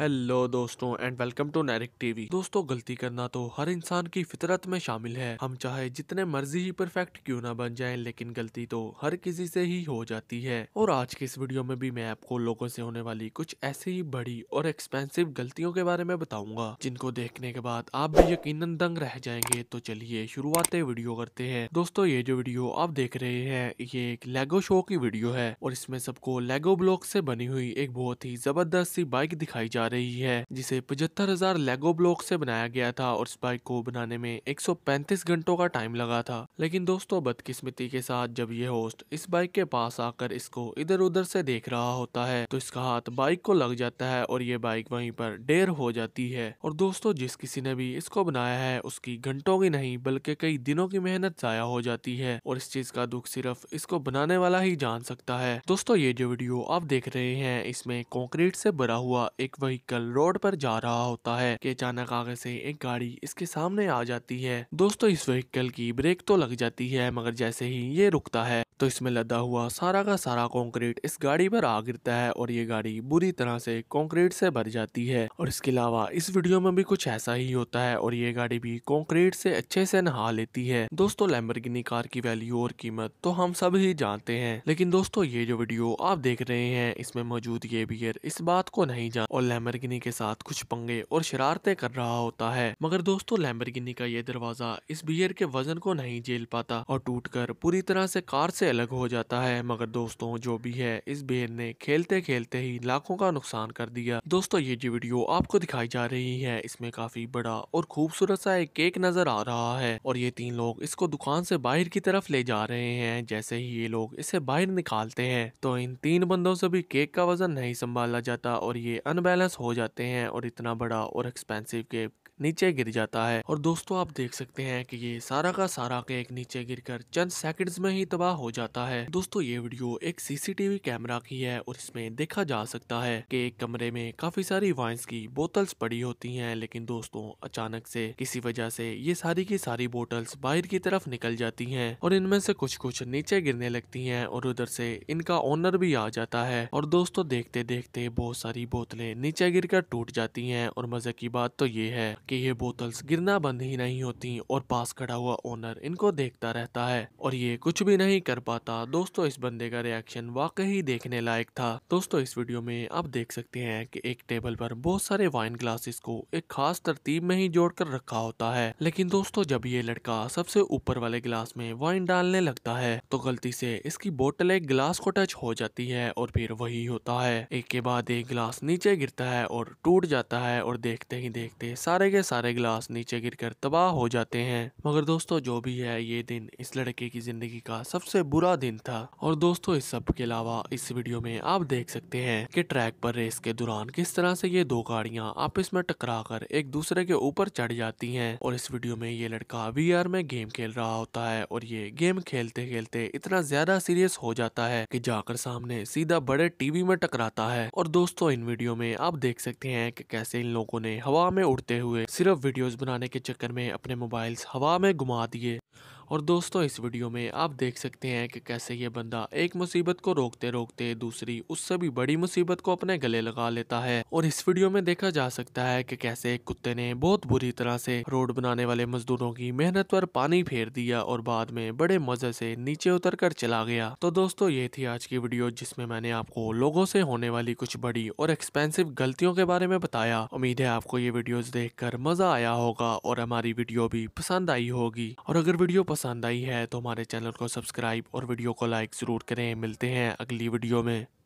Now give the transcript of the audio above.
hello दोस्तों and welcome to नैरिक TV दोस्तों गलती करना तो हर इंसान की फितरत में शामिल है हम चाहे जितने मर्जी ही परफेक्ट क्यों ना बन जाएं लेकिन गलती तो हर किसी से ही हो जाती है और आज के इस वीडियो में भी मैं आपको लोगों से होने वाली कुछ ऐसी ही बड़ी और एक्सपेंसिव गलतियों के बारे में बताऊंगा जिनको देखने के बाद आप भी यकीन दंग रह जाएंगे तो चलिए शुरुआत वीडियो करते हैं दोस्तों ये जो वीडियो आप देख रहे हैं ये एक लेगो शो की वीडियो है और इसमें सबको लेगो ब्लॉक से बनी हुई एक बहुत ही जबरदस्त सी बाइक दिखाई जा रही है जिसे पचहत्तर हजार लेगो ब्लॉक से बनाया गया था और इस बाइक को बनाने में 135 घंटों का टाइम लगा था लेकिन दोस्तों बदकिस्मती के साथ जब ये होस्ट इस बाइक के पास आकर इसको इधर उधर से देख रहा होता है तो इसका हाथ बाइक को लग जाता है और ये बाइक वहीं पर ढेर हो जाती है और दोस्तों जिस किसी ने भी इसको बनाया है उसकी घंटों की नहीं बल्कि कई दिनों की मेहनत जाया हो जाती है और इस चीज का दुख सिर्फ इसको बनाने वाला ही जान सकता है दोस्तों ये जो वीडियो आप देख रहे हैं इसमें कंक्रीट से भरा हुआ एक वही व्हीकल रोड पर जा रहा होता है कि अचानक आगे से एक गाड़ी इसके सामने आ जाती है दोस्तों इस व्हीकल की ब्रेक तो लग जाती है मगर जैसे ही ये रुकता है तो इसमें लदा हुआ सारा का सारा कंक्रीट इस गाड़ी पर आ गिरता है और ये गाड़ी बुरी तरह से कंक्रीट से भर जाती है और इसके अलावा इस वीडियो में भी कुछ ऐसा ही होता है और ये गाड़ी भी कंक्रीट से अच्छे से नहा लेती है दोस्तों लैम्बरगिनी कार की वैल्यू और कीमत तो हम सब ही जानते हैं लेकिन दोस्तों ये जो वीडियो आप देख रहे हैं इसमें मौजूद ये बियर इस बात को नहीं जान और लैम्बर लैम्बरगिनी के साथ कुछ पंगे और शरारतें कर रहा होता है मगर दोस्तों लैम्बरगिनी का ये दरवाजा इस बियर के वजन को नहीं झेल पाता और टूटकर पूरी तरह से कार से अलग हो जाता है मगर दोस्तों जो भी है इस बियर ने खेलते खेलते ही लाखों का नुकसान कर दिया दोस्तों ये जो वीडियो आपको दिखाई जा रही है इसमें काफी बड़ा और खूबसूरत सा एक केक नजर आ रहा है और ये तीन लोग इसको दुकान से बाहर की तरफ ले जा रहे हैं जैसे ही ये लोग इसे बाहर निकालते हैं तो इन तीन बंदों से भी केक का वजन नहीं संभाला जाता और ये अनबैलेंस हो जाते हैं और इतना बड़ा और एक्सपेंसिव केक नीचे गिर जाता है और दोस्तों आप देख सकते हैं कि ये सारा का सारा केक नीचे गिरकर चंद सेकंड्स में ही तबाह हो जाता है दोस्तों ये वीडियो एक सीसीटीवी कैमरा की है और इसमें देखा जा सकता है कि एक कमरे में काफी सारी वाइन्स की बोतल्स पड़ी होती हैं लेकिन दोस्तों अचानक से किसी वजह से ये सारी की सारी बोतल्स बाहर की तरफ निकल जाती है और इनमें से कुछ कुछ नीचे गिरने लगती है और उधर से इनका ओनर भी आ जाता है और दोस्तों देखते देखते बहुत सारी बोतलें नीचे गिर टूट जाती है और मजे की बात तो ये है कि ये बोतल्स गिरना बंद ही नहीं होती और पास खड़ा हुआ ओनर इनको देखता रहता है और ये कुछ भी नहीं कर पाता दोस्तों इस बंदे का रिएक्शन वाकई देखने लायक था दोस्तों इस वीडियो में आप देख सकते हैं कि एक टेबल पर बहुत सारे वाइन ग्लासेस को एक खास तरतीब में ही जोड़ कर रखा होता है लेकिन दोस्तों जब ये लड़का सबसे ऊपर वाले ग्लास में वाइन डालने लगता है तो गलती से इसकी बोतल एक ग्लास को टच हो जाती है और फिर वही होता है एक के बाद एक ग्लास नीचे गिरता है और टूट जाता है और देखते ही देखते सारे के सारे गिलास नीचे गिरकर तबाह हो जाते हैं मगर दोस्तों जो भी है ये दिन इस लड़के की जिंदगी का सबसे बुरा दिन था और दोस्तों इस सब के अलावा इस वीडियो में आप देख सकते हैं कि ट्रैक पर रेस के दौरान किस तरह से ये दो गाड़ियां आपस में टकरा कर एक दूसरे के ऊपर चढ़ जाती है और इस वीडियो में ये लड़का वी में गेम खेल रहा होता है और ये गेम खेलते खेलते इतना ज्यादा सीरियस हो जाता है कि जाकर सामने सीधा बड़े टीवी में टकराता है और दोस्तों इन वीडियो में आप देख सकते हैं कि कैसे इन लोगों ने हवा में उड़ते हुए सिर्फ वीडियोस बनाने के चक्कर में अपने मोबाइल्स हवा में घुमा दिए और दोस्तों इस वीडियो में आप देख सकते हैं कि कैसे ये बंदा एक मुसीबत को रोकते रोकते दूसरी उससे भी बड़ी मुसीबत को अपने गले लगा लेता है और इस वीडियो में देखा जा सकता है कि कैसे एक कुत्ते ने बहुत बुरी तरह से रोड बनाने वाले मजदूरों की मेहनत पर पानी फेर दिया और बाद में बड़े मजे से नीचे उतर कर चला गया तो दोस्तों ये थी आज की वीडियो जिसमें मैंने आपको लोगों से होने वाली कुछ बड़ी और एक्सपेंसिव गलतियों के बारे में बताया उम्मीद है आपको ये वीडियो देख मजा आया होगा और हमारी वीडियो भी पसंद आई होगी और अगर वीडियो पसंद आई है तो हमारे चैनल को सब्सक्राइब और वीडियो को लाइक ज़रूर करें मिलते हैं अगली वीडियो में